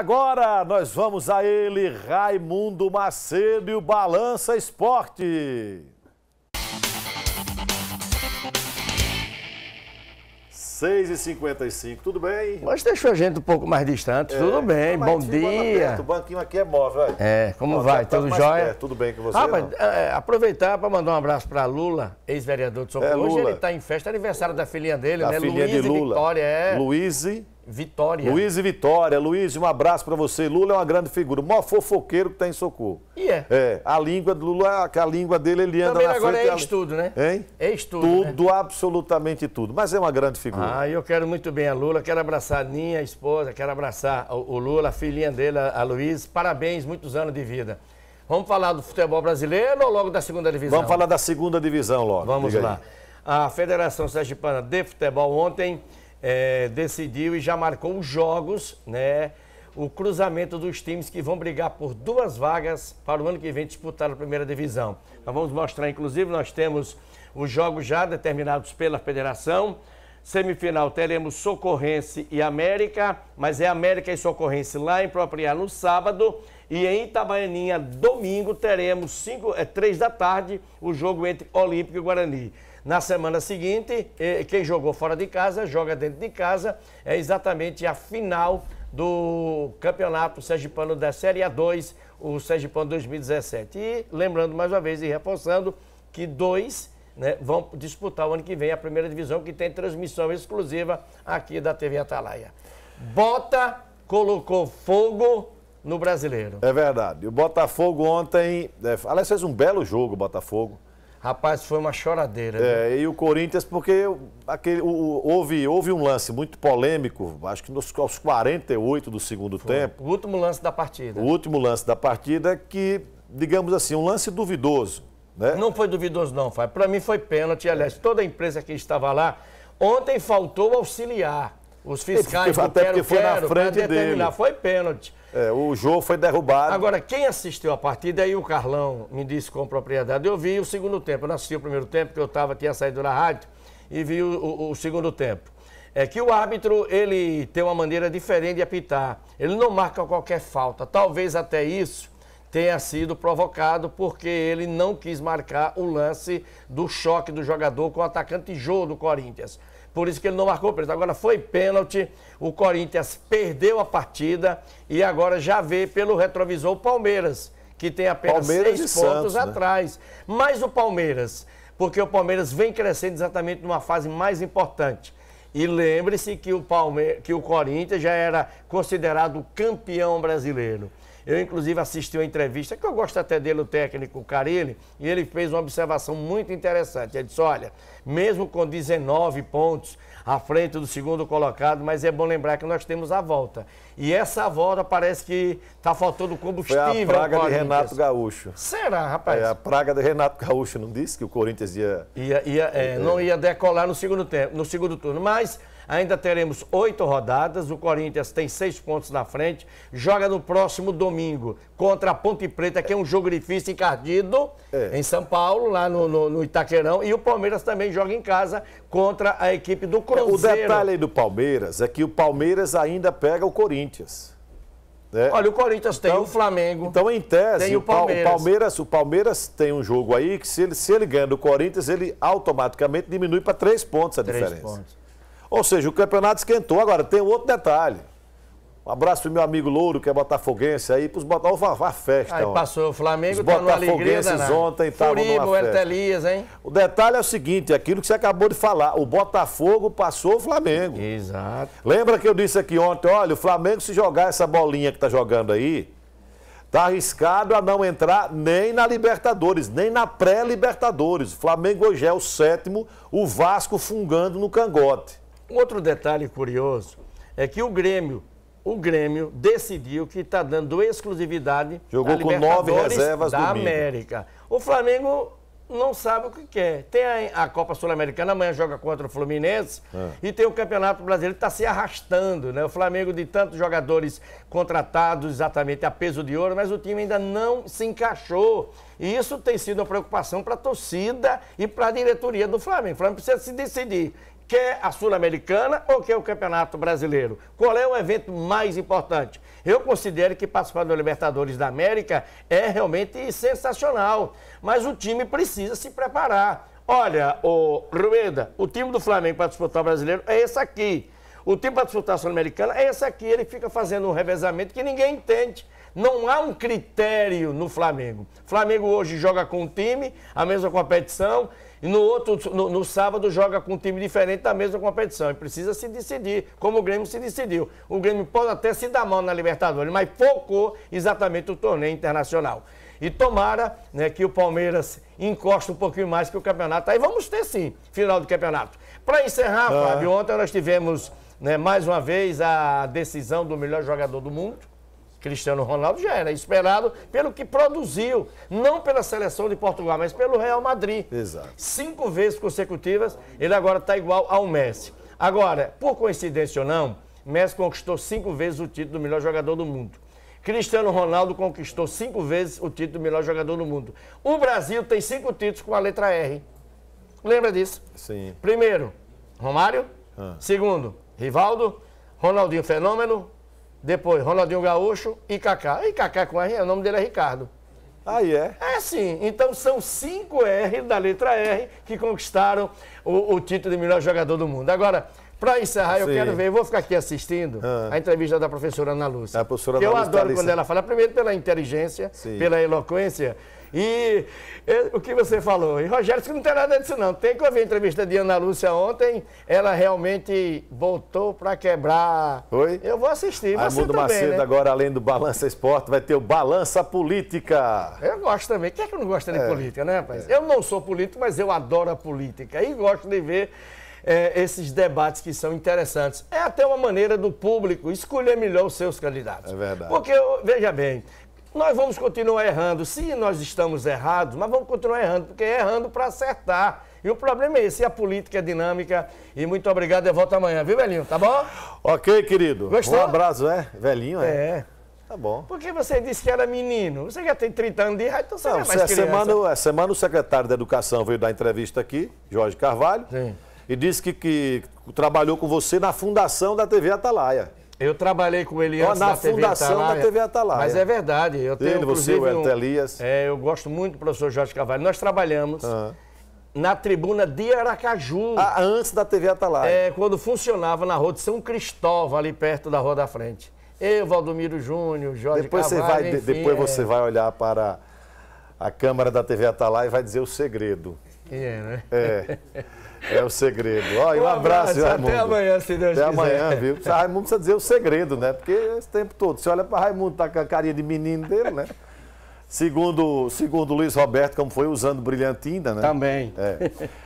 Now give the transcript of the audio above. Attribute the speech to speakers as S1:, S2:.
S1: agora nós vamos a ele, Raimundo Macedo e o Balança Esporte. Seis e cinquenta tudo bem? Mas
S2: deixou a gente um pouco mais distante, é, tudo bem, bom dia. Perto, o
S1: banquinho aqui é móvel, velho. É.
S2: é, como Bom, vai, tá tudo jóia? Perto, tudo bem com você? Ah, mas, é, é, aproveitar para mandar um abraço para Lula, ex-vereador de São Paulo. É, Hoje ele está em festa, aniversário da filhinha dele, né? Filhinha Luiz de Lula. Victoria, é.
S1: Luiz Vitória. Luiz e Vitória. Luiz, um abraço para você. Lula é uma grande figura, o maior fofoqueiro que tem tá em Socorro. E é? É, a língua do Lula, a língua dele, ele anda Também na agora frente. agora é estudo, né? Hein? É estudo, né? Tudo, né? absolutamente tudo. Mas é uma grande figura.
S2: Ah, eu quero muito bem a Lula, quero abraçar a minha esposa, quero abraçar o Lula, a filhinha dele, a Luiz. Parabéns, muitos anos de vida. Vamos falar do futebol brasileiro ou logo da segunda divisão? Vamos falar
S1: da segunda divisão logo. Vamos lá. Aí.
S2: A Federação Sergipana de Futebol ontem é, decidiu e já marcou os jogos, né? O cruzamento dos times que vão brigar por duas vagas para o ano que vem disputar a primeira divisão. Nós vamos mostrar, inclusive, nós temos os jogos já determinados pela federação. Semifinal teremos Socorrense e América, mas é América e Socorrense lá em Propriá no sábado. E em Itabaianinha, domingo, teremos cinco, é, três da tarde o jogo entre Olímpico e Guarani. Na semana seguinte, quem jogou fora de casa, joga dentro de casa. É exatamente a final do Campeonato Sergipano da Série A2, o Sergipano 2017. E lembrando mais uma vez e reforçando que dois né, vão disputar o ano que vem a primeira divisão, que tem transmissão exclusiva aqui da TV Atalaia.
S1: Bota colocou fogo no brasileiro. É verdade. O Botafogo ontem. É, aliás, fez um belo jogo o Botafogo. Rapaz, foi uma choradeira. É, né? e o Corinthians, porque aquele, o, houve, houve um lance muito polêmico, acho que nos, aos 48 do segundo foi. tempo. O último lance da partida. O último lance da partida que, digamos assim, um lance duvidoso.
S2: Né? Não foi duvidoso, não, Fábio. Para mim foi pênalti. Aliás, toda a empresa que estava lá, ontem faltou auxiliar. Os fiscais que até porque foi quero, na frente dele.
S1: Foi pênalti. É, o jogo foi derrubado. Agora,
S2: quem assistiu a partida, aí o Carlão me disse com propriedade. Eu vi o segundo tempo, eu não assisti o primeiro tempo, porque eu tava, tinha saído na rádio, e vi o, o, o segundo tempo. É que o árbitro, ele tem uma maneira diferente de apitar. Ele não marca qualquer falta. Talvez até isso tenha sido provocado porque ele não quis marcar o lance do choque do jogador com o atacante Jô do Corinthians por isso que ele não marcou pênalti. Agora foi pênalti, o Corinthians perdeu a partida e agora já vê pelo retrovisor o Palmeiras, que tem apenas Palmeiras seis pontos Santos, né? atrás. Né? Mas o Palmeiras, porque o Palmeiras vem crescendo exatamente numa fase mais importante. E lembre-se que o, Palme... que o Corinthians já era considerado campeão brasileiro. Eu, inclusive, assisti uma entrevista, que eu gosto até dele, o técnico Carilli, e ele fez uma observação muito interessante. Ele disse, olha, mesmo com 19 pontos à frente do segundo colocado, mas é bom lembrar que nós temos a volta. E essa volta parece que está faltando combustível. Foi a praga de Renato
S1: Gaúcho. Será, rapaz? É, a praga de Renato Gaúcho, não disse que o Corinthians ia...
S2: ia, ia é, é. Não ia decolar no segundo, tempo, no segundo turno, mas Ainda teremos oito rodadas. O Corinthians tem seis pontos na frente. Joga no próximo domingo contra a Ponte Preta, que é um jogo difícil, encardido, é. em São Paulo, lá no, no, no, Itaquerão. E o Palmeiras também joga em casa contra a equipe
S1: do é, Cruzeiro. O detalhe do Palmeiras é que o Palmeiras ainda pega o Corinthians. Né?
S2: Olha, o Corinthians então, tem o Flamengo. Então, em tese, o Palmeiras. o,
S1: Palmeiras. o Palmeiras tem um jogo aí que, se ele, se ele ganha do Corinthians, ele automaticamente diminui para três pontos a três diferença. Pontos. Ou seja, o campeonato esquentou. Agora, tem um outro detalhe. Um abraço pro meu amigo Louro, que é botafoguense aí, pros botafoguenses, a festa. Aí ó.
S2: passou o Flamengo, os tá botafoguenses ontem estavam numa festa.
S1: Elias, hein? O detalhe é o seguinte, é aquilo que você acabou de falar, o Botafogo passou o Flamengo. Exato. Lembra que eu disse aqui ontem, olha, o Flamengo se jogar essa bolinha que tá jogando aí, tá arriscado a não entrar nem na Libertadores, nem na pré-Libertadores. O Flamengo hoje é o sétimo, o Vasco fungando no cangote. Um outro detalhe curioso é que o Grêmio, o Grêmio decidiu
S2: que está dando exclusividade Jogou com nove reservas da domingo. América. O Flamengo não sabe o que quer. Tem a, a Copa Sul-Americana, amanhã joga contra o Fluminense, é. e tem o Campeonato Brasileiro que está se arrastando, né? O Flamengo de tantos jogadores contratados exatamente a peso de ouro, mas o time ainda não se encaixou. E isso tem sido uma preocupação para a torcida e para a diretoria do Flamengo. O Flamengo precisa se decidir quer é a Sul-Americana ou quer é o Campeonato Brasileiro? Qual é o evento mais importante? Eu considero que participar do Libertadores da América é realmente sensacional, mas o time precisa se preparar. Olha, o Rueda, o time do Flamengo para disputar o Brasileiro é esse aqui. O time para disputar a Sul-Americana é esse aqui. Ele fica fazendo um revezamento que ninguém entende. Não há um critério no Flamengo. O Flamengo hoje joga com um time, a mesma competição, e no outro, no, no, sábado, joga com um time diferente da mesma competição. E precisa se decidir, como o Grêmio se decidiu. O Grêmio pode até se dar mal na Libertadores, mas focou exatamente o torneio internacional. E tomara né, que o Palmeiras encoste um pouquinho mais que o campeonato. Aí vamos ter sim, final do campeonato. Para encerrar, ah. Fábio, ontem nós tivemos né, mais uma vez a decisão do melhor jogador do mundo. Cristiano Ronaldo já era esperado pelo que produziu, não pela seleção de Portugal, mas pelo Real Madrid. Exato. Cinco vezes consecutivas, ele agora está igual ao Messi. Agora, por coincidência ou não, Messi conquistou cinco vezes o título do melhor jogador do mundo. Cristiano Ronaldo conquistou cinco vezes o título do melhor jogador do mundo. O Brasil tem cinco títulos com a letra R. Lembra disso? Sim. Primeiro, Romário. Ah. Segundo, Rivaldo. Ronaldinho Fenômeno. Depois, Ronaldinho Gaúcho e Kaká. E Kaká com R, o nome dele é Ricardo. Ah, é? Yeah. É sim. Então são cinco R da letra R que conquistaram o, o título de melhor jogador do mundo. Agora, para encerrar, Sim. eu quero ver, eu vou ficar aqui assistindo ah. a entrevista da professora Ana Lúcia. A professora Ana Lúcia. Eu tá adoro quando ela fala, primeiro pela inteligência, Sim. pela eloquência, e, e o que você falou? E Rogério você não tem nada disso, não. Tem que ouvir a entrevista de Ana Lúcia ontem. Ela realmente voltou para quebrar. Oi? Eu vou assistir. Você Raimundo também, Macedo, né? agora,
S1: além do Balança Esporte, vai ter o Balança Política.
S2: Eu gosto também. Quem é que não gosta de é. política, né, rapaz? É. Eu não sou político, mas eu adoro a política. E gosto de ver é, esses debates que são interessantes. É até uma maneira do público escolher melhor os seus candidatos. É verdade. Porque, veja bem, nós vamos continuar errando. Se nós estamos errados, mas vamos continuar errando, porque é errando para acertar. E o problema é esse, a política é dinâmica. E muito
S1: obrigado, eu volto amanhã, viu, velhinho? Tá bom? Ok, querido. Gostou? Um abraço, é, Velhinho, é. é. Tá bom.
S2: Porque você disse que era menino. Você já tem 30 anos de idade, então você não, é mais criança. Semana,
S1: semana o secretário da Educação veio dar entrevista aqui, Jorge Carvalho, Sim. e disse que, que trabalhou com você na fundação da TV Atalaia.
S2: Eu trabalhei com
S1: ele antes na da fundação da TV Atalaia. Mas é
S2: verdade. Eu tenho, ele, você, o Hélio um, Elias. É, eu gosto muito do professor Jorge Carvalho. Nós trabalhamos uhum. na tribuna de Aracaju. Ah, antes da TV Atalaia. É, quando funcionava na Rua de São Cristóvão, ali perto da Rua da Frente. Eu, Valdomiro Júnior, Jorge depois Carvalho, você vai, enfim, Depois é... você vai
S1: olhar para a câmera da TV Atalaia e vai dizer o segredo é, né? É. É o segredo. Ó, e um, um abraço, abraço Raimundo. Até amanhã, se Deus até quiser. Até amanhã, viu? Precisa, Raimundo precisa dizer o segredo, né? Porque esse tempo todo, você olha para Raimundo, tá com a carinha de menino dele, né? Segundo, segundo Luiz Roberto, como foi usando brilhantina, né? Também. É.